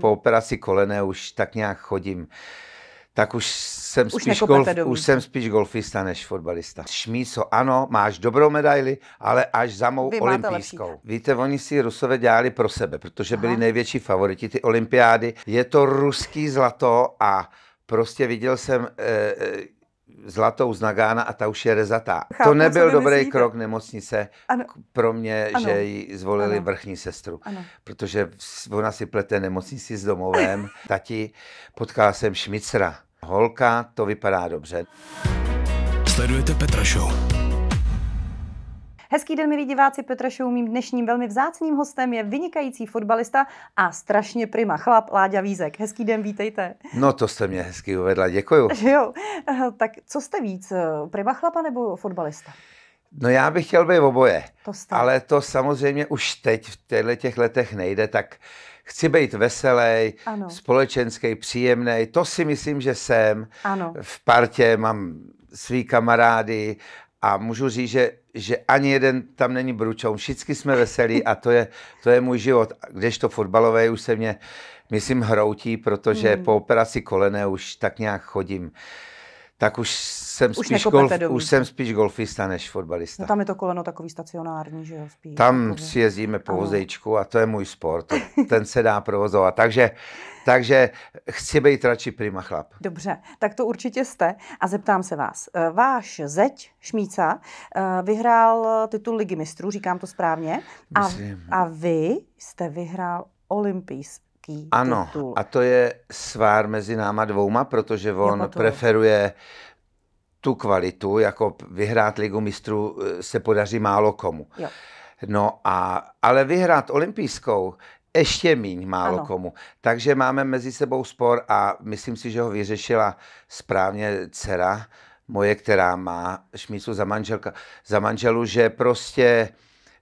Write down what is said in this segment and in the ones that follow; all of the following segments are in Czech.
po operaci kolene už tak nějak chodím. Tak už jsem, už spíš, golf, už jsem spíš golfista než fotbalista. Šmíso, ano, máš dobrou medaili, ale až za mou olympijskou. Víte, oni si Rusové dělali pro sebe, protože Aha. byli největší favoriti ty olympiády. Je to ruský zlato a prostě viděl jsem... Eh, eh zlatou z Nagána a ta už je rezatá. Chápu, to nebyl dobrý myslíte. krok nemocnice ano. pro mě, ano. že ji zvolili ano. vrchní sestru, ano. protože ona si plete nemocnici s domovem. Tati, potkala jsem Šmicra. Holka, to vypadá dobře. Sledujete Petra Show. Hezký den, milí diváci, Petra Show. Mým dnešním velmi vzácným hostem je vynikající fotbalista a strašně prima chlap Láďa Vízek. Hezký den, vítejte. No to jste mě hezky uvedla, děkuju. jo, eh, tak co jste víc, eh, prima chlapa nebo fotbalista? No já bych chtěl být oboje, to jste. ale to samozřejmě už teď v těchto těch letech nejde, tak chci být veselý, společenský, příjemný. To si myslím, že jsem. Ano. V partě mám svý kamarády a můžu říct, že, že ani jeden tam není bručou. všichni jsme veselí a to je, to je můj život. Když to fotbalové už se mě, myslím, hroutí, protože hmm. po operaci kolene už tak nějak chodím tak už jsem, už spíš, golf, už jsem spíš golfista než fotbalista. No tam je to koleno takový stacionární, že jo? Spíš, tam takový. si jezdíme po vozejčku a to je můj sport. Ten se dá provozovat. Takže, takže chci být radši prima chlap. Dobře, tak to určitě jste. A zeptám se vás. Eh, váš zeď Šmíca eh, vyhrál titul Ligy mistrů, říkám to správně. A, a vy jste vyhrál Olympijs velký Ano, titul. a to je svár mezi náma dvouma, protože on jako to... preferuje tu kvalitu, jako vyhrát ligu mistrů eh, se podaří málo komu. Jo. No a, ale vyhrát olympijskou ještě míň málo ano. komu. Takže máme mezi sebou spor a myslím si, že ho vyřešila správně dcera moje, která má šmícu za, manželka, za manželu, že prostě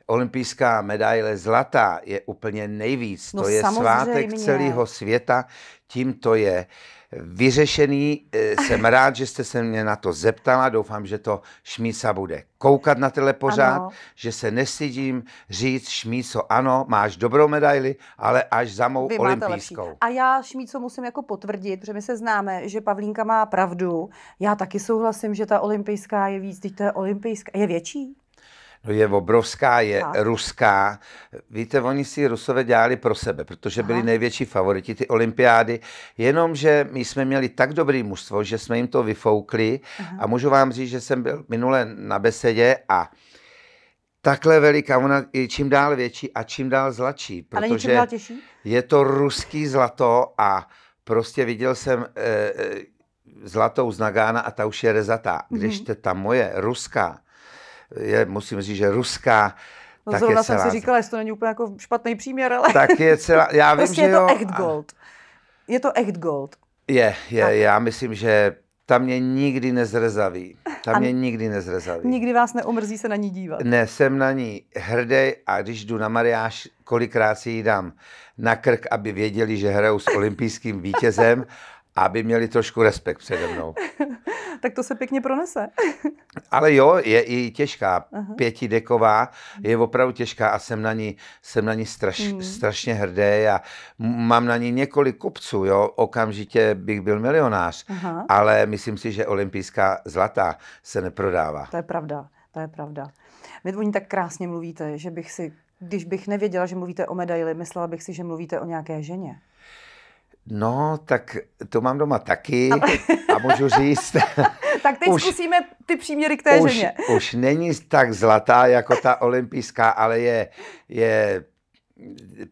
olympijská medaile zlatá je úplně nejvíc. No, to je samozřejmě. svátek celého světa, tím to je vyřešený. Eh, jsem rád, že jste se mě na to zeptala. Doufám, že to Šmísa bude koukat na tele pořád, ano. že se nestydím říct Šmíso, ano, máš dobrou medaili, ale až za mou olympijskou. A já Šmíco musím jako potvrdit, protože my se známe, že Pavlínka má pravdu. Já taky souhlasím, že ta olympijská je víc, teď to je olympijská, je větší. No je obrovská, je tak. ruská. Víte, oni si Rusové dělali pro sebe, protože byli Aha. největší favoriti ty olympiády, jenomže my jsme měli tak dobrý mužstvo, že jsme jim to vyfoukli Aha. a můžu vám říct, že jsem byl minule na besedě a takhle veliká, ona je čím dál větší a čím dál zlatší, protože dál těžší? je to ruský zlato a prostě viděl jsem... e, zlatou z Nagána a ta už je rezatá. Mhm. Když mm-hmm. ta moje ruská je, musím říct, že ruská, No tak zrovna jsem si říkala, jestli to není úplně jako špatný příměr, ale... Tak je celá, já prostě vím, prostě že je to jo, echt gold. A... Je to echt gold. Je, je, a... já myslím, že tam mě nikdy nezrezaví. Tam a... mě nikdy nezrezaví. Nikdy vás neomrzí se na ní dívat. Ne, jsem na ní hrdý a když jdu na mariáš, kolikrát si ji dám na krk, aby věděli, že hrajou s olympijským vítězem aby měli trošku respekt přede mnou. tak to se pěkně pronese. Ale jo, je i těžká. Aha. Pětideková je opravdu těžká a jsem na ní, jsem na ní straš, hmm. strašně hrdý a mám na ní několik kupců, jo, okamžitě bych byl milionář, Aha. ale myslím si, že olympijská zlatá se neprodává. To je pravda, to je pravda. Vy o ní tak krásně mluvíte, že bych si, když bych nevěděla, že mluvíte o medaili, myslela bych si, že mluvíte o nějaké ženě. No, tak to mám doma taky a můžu říct... tak teď už, zkusíme ty příměry k té už, ženě. Už není tak zlatá jako ta olympijská, ale je, je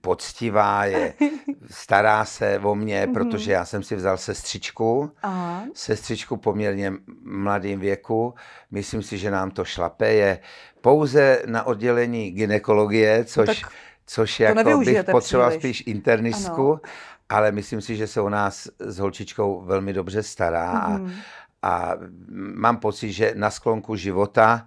poctivá, je, stará se o mě, mhm. protože já jsem si vzal sestřičku. Aha. Sestřičku poměrně mladým věku. Myslím si, že nám to šlape. Je pouze na oddělení ginekologie, což... Tak což to jako bych potřeboval příliš. spíš internistku, ano ale myslím si, že se o nás s holčičkou velmi dobře stará mm. a, mhm. a mám pocit, že na sklonku života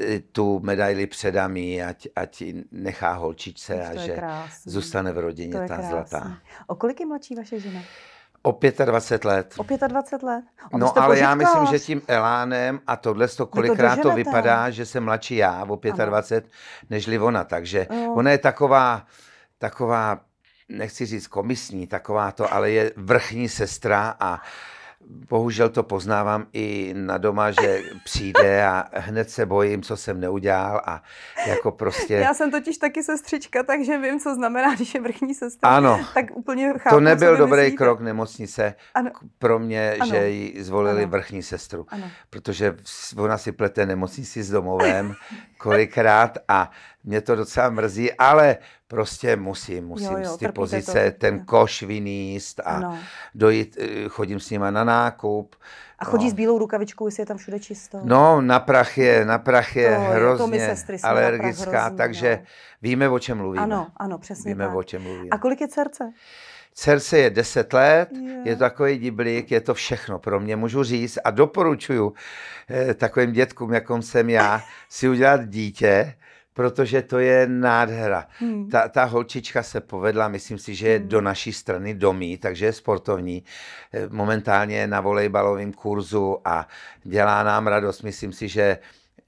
eh, tu medaili předám jí, ať, ať nechá holčičce to a že krásný. zůstane v rodině to ta krásný. zlatá. O kolik je mladší vaše žena? O 25 let. O 25 let? A no ale já myslím, že vlastně- tím elánem a tohle to kolikrát to, to vypadá, že jsem mladší já o 25 ano. nežli ona. Takže ano. ona je taková, taková nechci říct komisní, taková to, ale je vrchní sestra a bohužel to poznávám i na doma, že přijde a hned se bojím, co jsem neudělal a jako prostě... Já jsem totiž taky sestřička, takže vím, co znamená, když je vrchní sestra. Ano. Tak úplně chápu, To nebyl dobrý myslíte. krok nemocnice ano. pro mě, ano. že ji zvolili ano. vrchní sestru. Ano. Protože ona si plete nemocnici s domovem kolikrát a mě to docela mrzí, ale prostě musím, musím jo, jo, z ty pozice, to. ten koš vyníst a no. dojít, eh, chodím s nima na nákup. A chodí no. s bílou rukavičkou, jestli je tam všude čisto? No, na prach je, na prach je to, hrozně to alergická, hrozně, takže jo. No. víme, o čem mluvíme. Ano, ano, přesně Víme, tak. o čem mluvíme. A kolik je srdce? Cerce je 10 let, yeah. je to takový diblík, je to všechno pro mě, můžu říct. A doporučuji eh, takovým dětkům, jakom jsem já, si udělat dítě, protože to je nádhera. Hmm. Ta, ta holčička se povedla, myslím si, že je hmm. do naší strany domí, takže je sportovní. Eh, momentálně je na volejbalovém kurzu a dělá nám radost. Myslím si, že,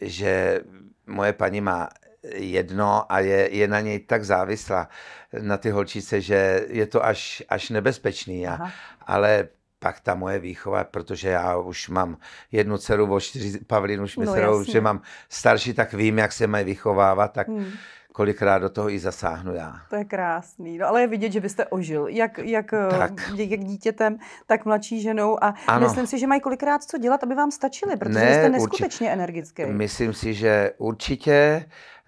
že moje paní má jedno a je, je na něj tak závislá na ty holčice, že je to až, až nebezpečný. A, ale pak ta moje výchova, protože já už mám jednu dceru o čtyři, Pavlínu Šmicerovou, no, že mám starší, tak vím, jak se mají vychovávat, tak hmm kolikrát do toho i zasáhnu já. To je krásný. No, ale je vidět, že byste ožil, jak, jak, tak. jak dítětem, tak mladší ženou. A ano. myslím si, že mají kolikrát co dělat, aby vám stačili, protože ne, jste neskutečně určitě. energický. Myslím si, že určitě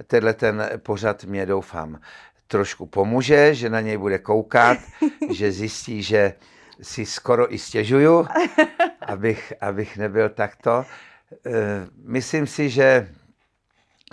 tenhle ten pořad mě doufám trošku pomůže, že na něj bude koukat, že zjistí, že si skoro i stěžuju, abych, abych nebyl takto. Eh, myslím si, že,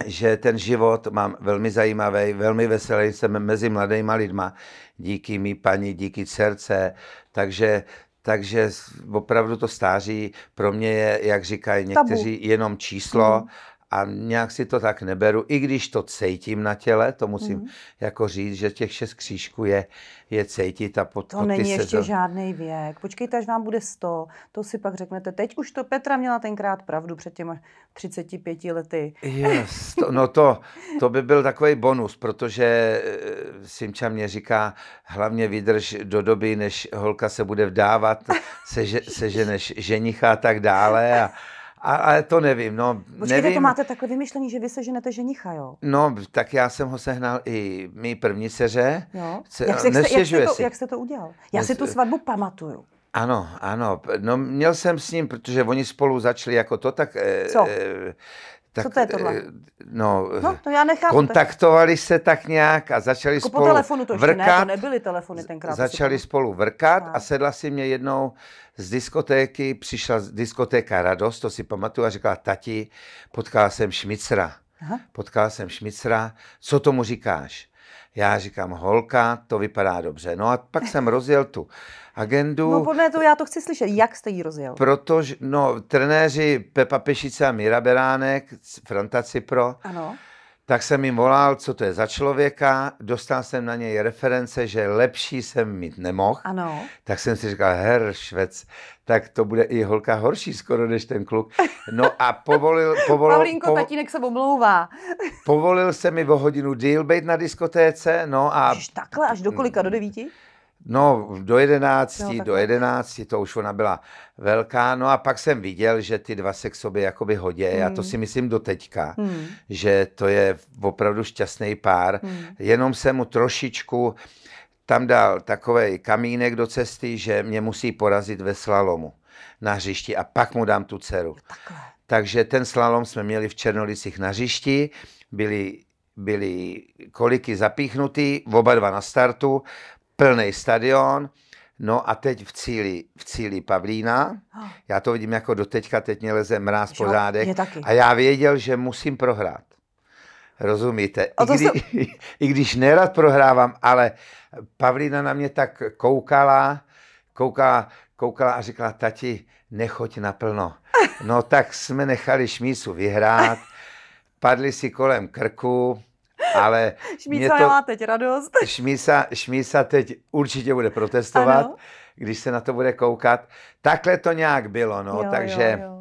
že ten život mám velmi zajímavý, velmi veselý jsem mezi mladýma lidma, díky mý paní, díky srdce, takže takže opravdu to stáří pro mě je, jak říkají někteří, tabu. jenom číslo mm a nějak si to tak neberu, i když to cítím na těle, to musím mm-hmm. jako říct, že těch šest křížků je, je cítit a potom. To není ještě to... žádný věk. Počkejte, až vám bude 100, to si pak řeknete. Teď už to Petra měla tenkrát pravdu před těma 35 lety. Yes, to, no to, to by byl takový bonus, protože eh, Simča mě říká, hlavně vydrž do doby, než holka se bude vdávat, se ženeš ženicha a tak dále a a, a to nevím, no, Počkejte, nevím. to máte takové vymyšlení, že vy seženete ženicha, jo? No, tak já jsem ho sehnal i mý první seře. Jo? Se, jak, jste, jak, jste to, si. jak jste to udělal? Já Nes... si tu svatbu pamatuju. Ano, ano. No, měl jsem s ním, protože oni spolu začali jako to, tak... Eh, Co? E, tak, Co to je tohle? Eh, no, no to já nechápu. Kontaktovali se tak nějak a začali jako spolu po telefonu to vrkat. ne, to nebyly telefony tenkrát. Začali spolu vrkat a. a sedla si mě jednou z diskotéky, přišla z diskotéka Radost, to si pamatuju, a řekla: tati, potkala jsem Šmicra. Aha. Potkala jsem Šmicra, co tomu říkáš? Já říkám, holka, to vypadá dobře. No a pak jsem rozjel tu agendu. No podle toho já to chci slyšet. Jak jste ji rozjel? Protože, no, trenéři Pepa Pešice a Mira Beránek, Franta Cipro. Ano tak jsem jim volal, co to je za člověka, dostal jsem na něj reference, že lepší jsem mít nemohl. Ano. Tak jsem si říkal, her švec, tak to bude i holka horší skoro než ten kluk. No a povolil... povolil Pavlínko, po, tatínek se omlouvá. povolil se mi o hodinu deal být na diskotéce, no a... až takhle, až do kolika, do devíti? No, do jedenácti, no, do jedenácti, to už ona byla velká. No a pak jsem viděl, že ty dva se k sobě jakoby hodí. Mm. Já to hmm. si myslím do teďka, mm. že to je opravdu šťastný pár. Mm. Jenom jsem mu trošičku tam dal takový kamínek do cesty, že mě musí porazit ve slalomu na hřišti a pak mu dám tu dceru. No, takhle. Takže ten slalom jsme měli v Černolicích na hřišti, byli byli koliky zapíchnutý, oba dva na startu, plný stadion, No a teď v cíli, v cíli Pavlína, ah. já to vidím jako doteďka, teď mě leze mráz po zádech a já věděl, že musím prohrát. Rozumíte? I, kdy, se... I když nerad prohrávám, ale Pavlína na mě tak koukala, koukala, koukala a říkala, tati, nechoď naplno. No tak jsme nechali Šmísu vyhrát, padli si kolem krku, ale Šmíca to, má teď radost. Šmísa, šmísa teď určitě bude protestovat, ano. když se na to bude koukat. Takhle to nějak bylo, no, jo, takže... Jo, jo.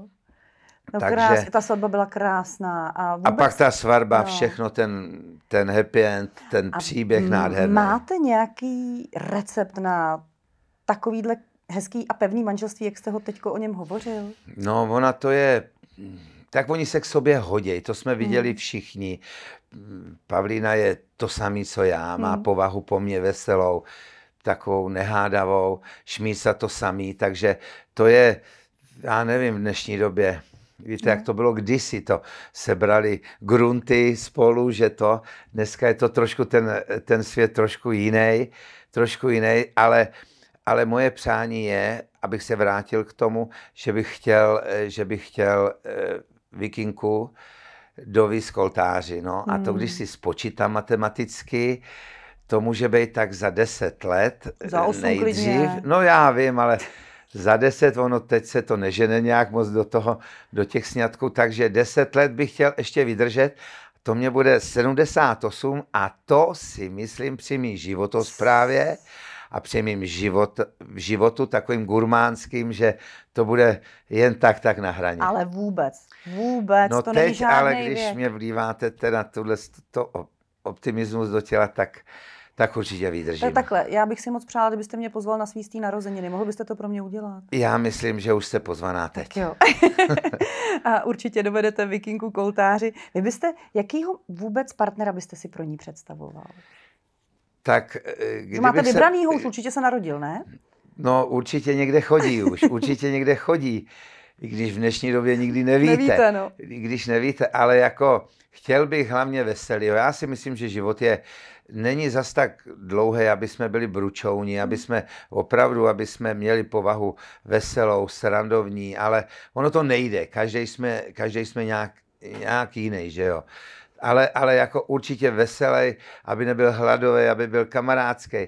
No, takže, krás, ta svatba byla krásná. A, vůbec, a pak ta svatba, no. všechno, ten, ten happy end, ten a příběh nádherný. Máte nějaký recept na takovýhle hezký a pevný manželství, jak jste ho teď o něm hovořil? No, ona to je tak oni se k sobě hodějí, to jsme viděli hmm. všichni. Pavlína je to samý, co já, má hmm. povahu po mně veselou, takovou nehádavou, šmísa to samý, takže to je, já nevím, v dnešní době, Víte, jak no. to bylo kdysi, to sebrali grunty spolu, že to, dneska je to trošku ten, ten svět trošku jiný, trošku jiný, ale, ale moje přání je, abych se vrátil k tomu, že bych chtěl, eh, že bych chtěl eh, vikinku, do výskoltáři. No. A to, když hmm. si spočítám matematicky, to může být tak za deset let. Za 8 eh, nejdřív. Klidně. No já vím, ale za deset, ono teď se to nežene nějak moc do toho, do těch sňatků, takže deset let bych chtěl ještě vydržet. To mě bude 78 a to si myslím při mý životosprávě a při mým život, životu takovým gurmánským, že to bude jen tak, tak na hraně. Ale vůbec. Vůbec, no to teď, není žádný ale když věk. mě vlíváte teda tohle to optimismus do těla, tak tak určitě vydržím. Tak takhle, já bych si moc přála, kdybyste mě pozval na svý narozeniny. Mohl byste to pro mě udělat? Já myslím, že už jste pozvaná teď. Tak jo. a určitě dovedete vikinku koltáři. Vy byste, jakýho vůbec partnera byste si pro ní představoval? Tak, eh, kdybych máte vybraný se... houš, určitě se narodil, ne? No určitě někde chodí už, určitě někde chodí i když v dnešní době nikdy nevíte. nevíte no. Když nevíte, ale jako chtěl bych hlavně veselý. Já si myslím, že život je není zas tak dlouhé, aby jsme byli bručouni, aby hmm. jsme opravdu, aby jsme měli povahu veselou, srandovní, ale ono to nejde. Každý jsme, každý jsme nějak, nějak jiný, že jo. Ale, ale jako určitě veselý, aby nebyl hladový, aby byl kamarádský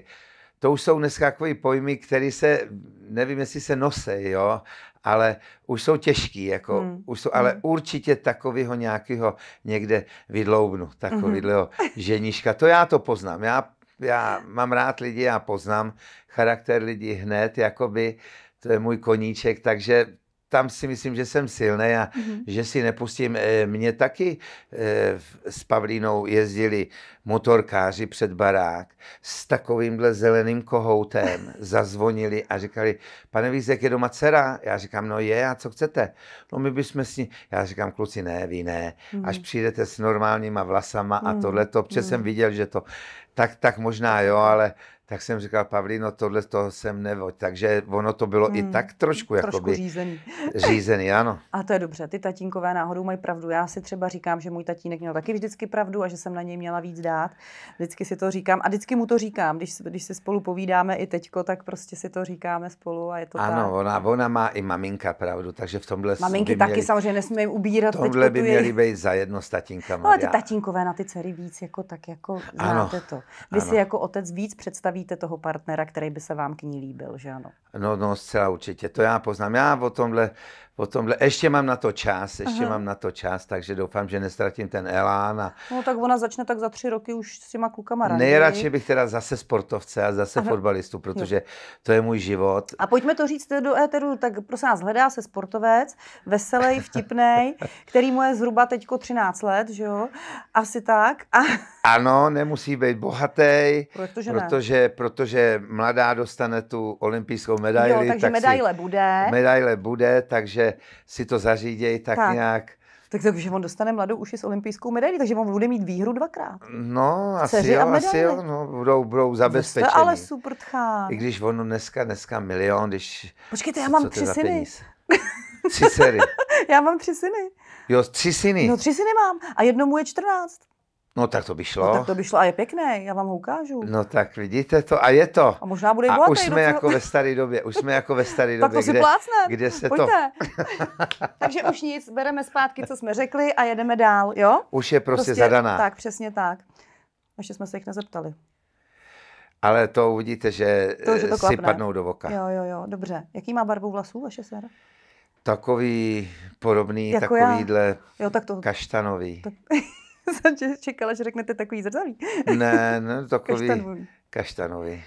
to už jsou dneska takové pojmy, které se, nevím, jestli se nosí, jo, ale už jsou těžký, jako, hmm. už jsou, ale hmm. určitě takového nějakého někde vydloubnu, takového hmm. ženíška. To já to poznám, já, já mám rád lidi, já poznám charakter lidí hned, jakoby, to je můj koníček, takže tam si myslím, že jsem silný a mm-hmm. že si nepustím. Eh, mě taky eh, s Pavlínou jezdili motorkáři před barák s takovýmhle zeleným kohoutem. Zazvonili a říkali, pane Vízek, je doma dcera? Já říkám, no je, a co chcete? No my bychom s ní... Já říkám, kluci, ne, vy ne. Mhm. Až přijdete s normálníma vlasama a mhm. tohle to, protože mm. jsem viděl, že to tak, tak možná jo, ale tak jsem říkal, Pavlíno, tohle toho jsem nevoď. Takže ono to bylo hmm, i tak trošku, trošku jakoby, řízený. řízený, ano. A to je dobře, ty tatínkové náhodou mají pravdu. Já si třeba říkám, že můj tatínek měl taky vždycky pravdu a že jsem na něj měla víc dát. Vždycky si to říkám a vždycky mu to říkám. Když, když si spolu povídáme i teďko, tak prostě si to říkáme spolu a je to Ano, tak. ona, ona má i maminka pravdu, takže v tomhle Maminky taky měli, samozřejmě nesmíme ubírat. Tohle by měly být za jedno s tatínkama. No, ale ty já. tatínkové na ty dcery víc, jako tak jako ano. to. Vy ano. si jako otec víc představíte toho partnera, který by se vám k ní líbil, že ano? No, no, zcela určitě, to já poznám. Já o tomhle, o tomhle, ještě mám na to čas, ještě Aha. mám na to čas, takže doufám, že nestratím ten elán. A... No tak ona začne tak za tři roky už s těma klukama raději. Nejradši bych teda zase sportovce a zase Aha. fotbalistu, protože jo. to je můj život. A pojďme to říct do éteru, tak prosím nás, hledá se sportovec, veselý, vtipný, který mu je zhruba teďko 13 let, že jo? Asi tak. A... Ano, nemusí být bohatý, protože, protože, protože mladá dostane tu olympijskou medaily. Jo, takže tak medaile si, bude. Medaile bude, takže si to zaříděj tak, tak. nějak. Tak takže on dostane mladou uši s olympijskou medailí, takže on bude mít výhru dvakrát. No, Ceři asi jo, asi jo, no, budou, budou zabezpečení. To ale super tchá. I když on dneska, dneska milion, když... Počkejte, já mám tři syny. tři syny? já mám tři syny. Jo, tři syny. No, tři syny mám a jednomu je čtrnáct. No tak to by šlo. No, tak to by šlo a je pěkné, já vám ho ukážu. No tak vidíte to a je to. A možná bude a už jsme docela... jako ve staré době, už jsme jako ve staré době, tak to kde, plácnem. kde se Pojďte. to... Takže už nic, bereme zpátky, co jsme řekli a jedeme dál, jo? Už je prostě, prostě zadaná. Tak, přesně tak. Ještě jsme se jich nezeptali. Ale to uvidíte, že, to, že to eh, si padnou do voka. Jo, jo, jo, dobře. Jaký má barvu vlasů vaše sér? Takový podobný, jako takovýhle já. jo, tak to, kaštanový. To... jsem čekala, že řeknete takový zrzavý. ne, ne, takový kaštanový. kaštanový.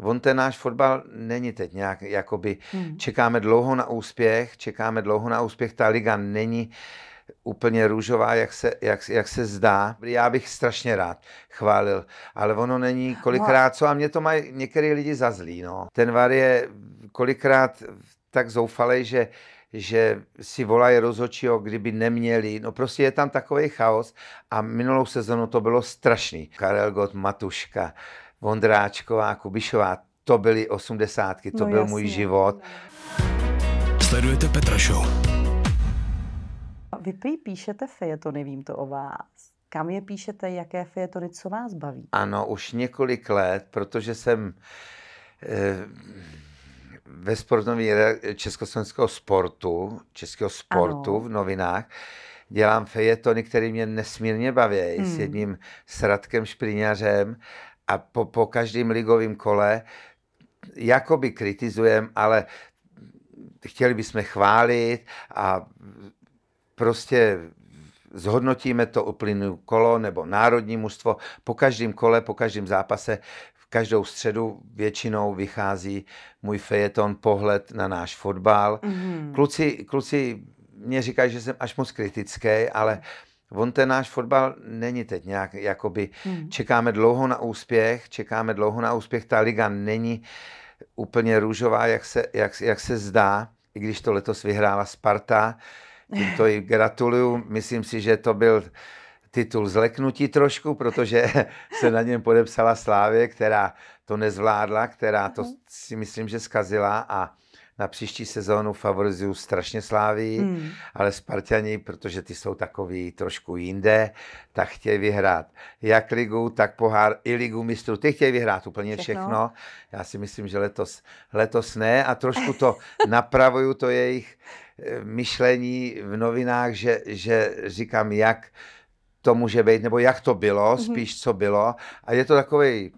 On ten náš fotbal není teď nějak, jakoby hmm. čekáme dlouho na úspěch, čekáme dlouho na úspěch, ta liga není úplně růžová, jak se, jak, jak se zdá. Já bych strašně rád chválil, ale ono není kolikrát no. co a mě to mají některý lidi za zlý. No. Ten var je kolikrát tak zoufalej, že že si volají rozhodčího, kdyby neměli. No prostě je tam takový chaos a minulou sezonu to bylo strašný. Karel Gott, Matuška, Vondráčková, Kubišová, to byly osmdesátky, to no, byl jasně. můj život. Sledujete Petra Show. Vy prý píšete to nevím to o vás. Kam je píšete, jaké fejetony, co vás baví? Ano, už několik let, protože jsem eh, ve sportovní československého sportu, českého sportu ano. v novinách, dělám fejetony, které mě nesmírně baví, hmm. s jedním sradkem špriňařem a po, po každém ligovém kole jakoby kritizujem, ale chtěli bychom chválit a prostě zhodnotíme to uplynulé kolo nebo národní mužstvo po každém kole, po každém zápase každou středu většinou vychází můj fejeton pohled na náš fotbal. Mm-hmm. Kluci, kluci mě říkají, že jsem až moc kritický, ale on ten náš fotbal není teď nějak, jakoby mm-hmm. čekáme dlouho na úspěch, čekáme dlouho na úspěch, ta liga není úplně růžová, jak se, jak, jak se zdá, i když to letos vyhrála Sparta, tím to i gratuluju, myslím si, že to byl titul zleknutí trošku, protože se na něm podepsala Slávě, která to nezvládla, která to mhm. si myslím, že zkazila a na příští sezónu favorizuju strašně Sláví, hmm. ale Spartani, protože ty jsou takový trošku jinde, tak chtějí vyhrát jak ligu, tak pohár i ligu mistrů. Ty chtějí vyhrát úplně všechno. všechno. Já si myslím, že letos, letos ne a trošku to napravuju, to jejich eh, myšlení v novinách, že, že říkám, jak to může být, nebo jak to bylo, mm-hmm. spíš co bylo. A je to takový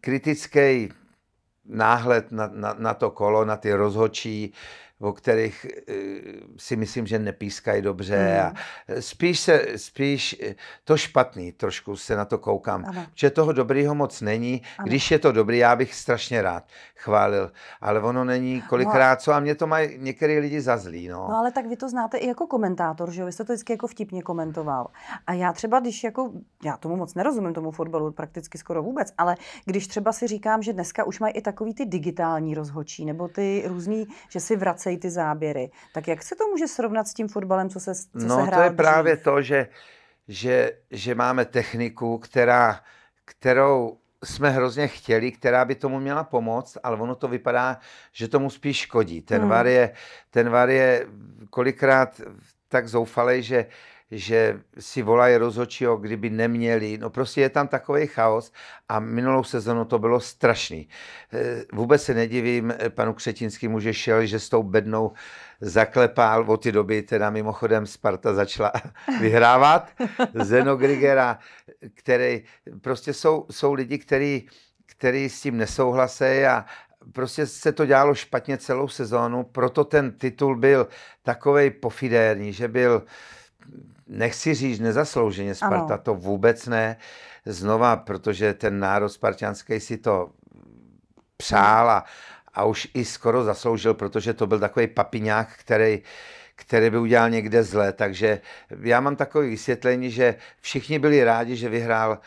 kritický náhled na, na, na to kolo, na ty rozhočí, o kterých eh, si myslím, že nepískají dobře. Mm. A hmm. spíš, se, spíš eh, to špatný, trošku se na to koukám, že toho dobrýho moc není. Ano. Když je to dobrý, já bych strašně rád chválil, ale ono není kolikrát co a mě to mají některý lidi za zlý. No. no ale tak vy to znáte i jako komentátor, že jo? Vy jste to vždycky jako vtipně komentoval. A já třeba, když jako, já tomu moc nerozumím, tomu fotbalu prakticky skoro vůbec, ale když třeba si říkám, že dneska už mají i takový ty digitální rozhočí, nebo ty různý, že si vrací vracejí ty záběry. Tak jak se to může srovnat s tím fotbalem, co se, co no, se hrál? No to je dřív? právě to, že, že, že máme techniku, která, kterou jsme hrozně chtěli, která by tomu měla pomoct, ale ono to vypadá, že tomu spíš škodí. Ten, hmm. var, je, ten var je kolikrát tak zoufalej, že že si volají rozhodčího, kdyby neměli. No prostě je tam takový chaos a minulou sezonu to bylo strašný. E, vůbec se nedivím e, panu Křetinskému, že šel, že s tou bednou zaklepal od ty doby, teda mimochodem Sparta začala vyhrávat. Zeno Grigera, který prostě jsou, jsou lidi, který, který s tím nesouhlasí a, prostě se to dělalo špatně celou sezónu, proto ten titul byl takovej pofidérní, že byl nechci říct nezaslouženě, Sparta ano. to vůbec ne. Znova, protože ten národ spartianský si to přál a, a už i skoro zasloužil, protože to byl takový papiňák, který který by udělal někde zle. Takže já mám takové vysvětlení, že všichni byli rádi, že vyhrál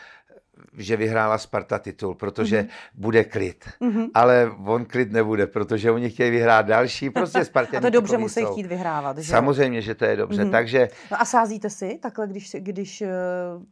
že vyhrála Sparta titul, protože mm-hmm. bude klid. Mm-hmm. Ale on klid nebude, protože oni chtějí vyhrát další. Prostě a to dobře musí jsou. chtít vyhrávat. Že? Samozřejmě, že to je dobře. Mm-hmm. Takže... No a sázíte si takhle, když... když eh,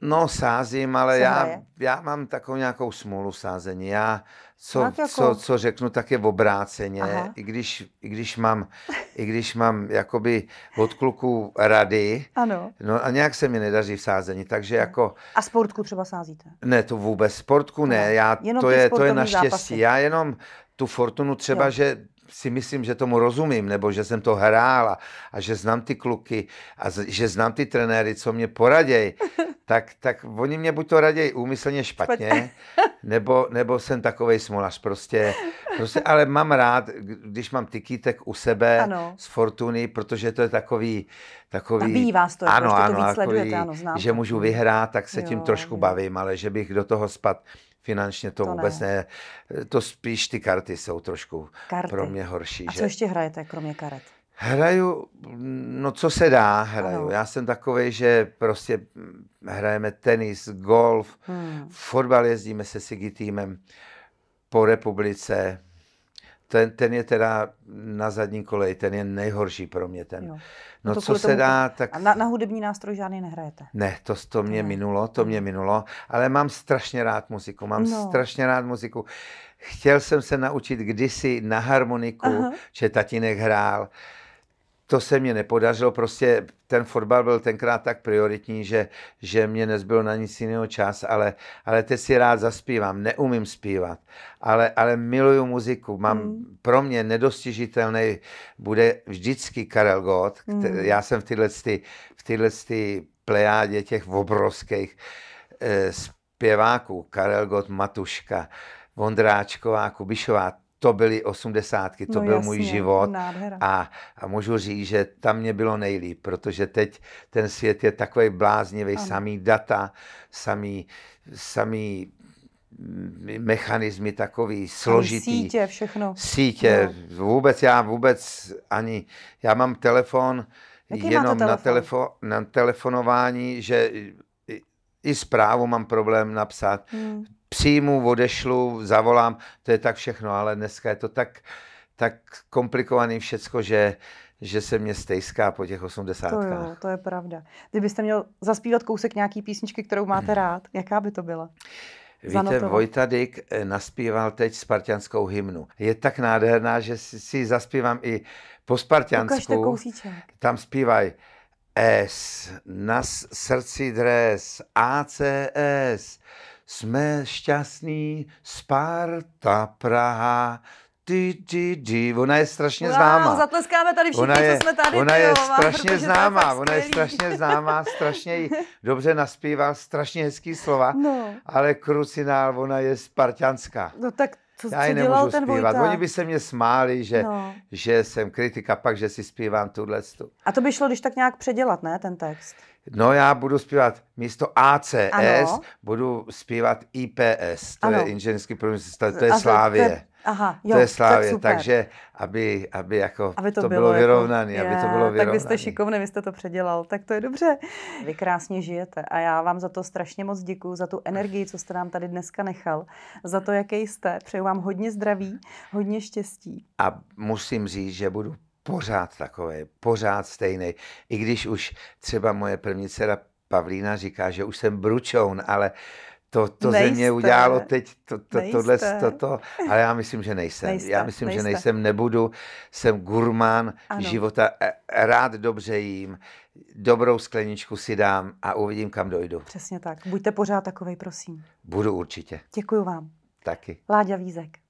no sázím, ale já, já mám takovou nějakou smůlu sázení. Já co, jako... co, co řeknu, tak je v obráceně. I když, I když mám, i když mám jakoby od kluků rady, ano. no a nějak se mi nedaří v sázení, takže jako... A sportku třeba sázíte? Ne, to vůbec sportku ne, já, jenom to, je, to je naštěstí. Zápasy. Já jenom tu fortunu třeba, jo. že si myslím, že tomu rozumím, nebo že jsem to hrál a, a že znám ty kluky a z, že znám ty trenéry, co mě poraděj, tak, tak oni mě buď to raději úmyslně špatně, nebo, nebo jsem takovej smolař prostě. prostě. Ale mám rád, když mám tikítek u sebe ano. z Fortuny, protože to je takový... takový Nabíjí vás to, jako, ano, prostě ano, to takový, ano, znám. Že můžu vyhrát, tak se jo, tím trošku jo. bavím, ale že bych do toho spadl finančně to, to vůbec ne. ne. To spíš ty karty jsou trošku karty. pro mě horší. A co ještě hrajete, kromě karet? Hraju, no co se dá, hraju. Ano. Já jsem takový, že prostě hrajeme tenis, golf, hmm. fotbal jezdíme se Sigi týmem po republice, ten, ten je teda na zadní kolej, ten je nejhorší pro mě. Ten. Jo. No, no co se dá, tak... A na, na hudební nástroj žádný nehrajete? Ne, to, to mě ne. minulo, to mě mhm. minulo, ale mám strašně rád muziku, mám no. strašně rád muziku. Chtěl jsem se naučit kdysi na harmoniku, Aha. že tatínek hrál. Uh, to se mě nepodařilo, prostě ten fotbal byl tenkrát tak prioritní, že, že mě nezbylo na nic jiného čas, ale, ale teď si rád zaspívám, neumím zpívat, ale, ale miluju muziku, mám mm. pro mě nedostižitelný, bude vždycky Karel Gott, mm. já jsem v tyhle, ty, v tyhle ty plejádě těch obrovských eh, zpěváků, Karel Gott, Matuška, Vondráčková, Kubišová, to byly osmdesátky, to no, byl jasně, můj život. A, a můžu říct, že tam mě bylo nejlíp, protože teď ten svět je takový bláznivý, ano. samý data, samý, samý mm, mechanismy takový složitý. Ani sítě, všechno. Sítě, no. vůbec já vůbec ani, já mám telefon Jaký jenom telefon? Na, telefo, na telefonování, že i, i zprávu mám problém napsat. Hmm přijmu, odešlu, zavolám, to je tak všechno, ale dneska je to tak, tak komplikovaný všecko, že že se mě stejská po těch osmdesátkách. To jo, to je pravda. Kdybyste měl zaspívat kousek nějaký písničky, kterou máte hmm. rád, jaká by to byla? Víte, Vojta Dyk eh, naspíval teď spartianskou hymnu. Je tak nádherná, že si ji zaspívám i po spartiansku. Tam zpívaj S, na srdci dres, ACS, jsme šťastný, Sparta, Praha, ty, ty, ty. Ona je strašně wow, známá. Zatleskáme tady všichni, ona je, co jsme tady. Ona je strašně známá, je ona je strašně známá, strašně jí dobře naspívá, strašně hezký slova, no. ale krucinál, ona je spartianská. No tak co, já ji nemůžu ten zpívat. Vojta? Oni by se mě smáli, že, no. že jsem kritika, pak, že si zpívám tuhle. A to by šlo, když tak nějak předělat, ne, ten text? No já budu zpívat místo ACS, ano. budu zpívat IPS, to ano. je inženýrský průmysl, to, to je Slávě. aha, jo, to je Slávě, tak takže aby, aby, jako aby to, to bylo, bylo vyrovnané. Jako, aby to bylo vyrovnaný. Tak vy jste šikovný, vy jste to předělal, tak to je dobře. Vy krásně žijete a já vám za to strašně moc děkuju, za tu energii, co jste nám tady dneska nechal, za to, jaký jste. Přeju vám hodně zdraví, hodně štěstí. A musím říct, že budu pořád takový, pořád stejný. I když už třeba moje první dcera Pavlína říká, že už jsem bručoun, ale to, to ze mě udělalo teď to, to, tohle, to, to, ale já myslím, že nejsem. Nejste. Já myslím, nejste. že nejsem, nebudu. Jsem gurmán ano. života, e, rád dobře jím, dobrou skleničku si dám a uvidím, kam dojdu. Přesně tak. Buďte pořád takovej, prosím. Budu určitě. Děkuji vám. Taky. Láďa Vízek.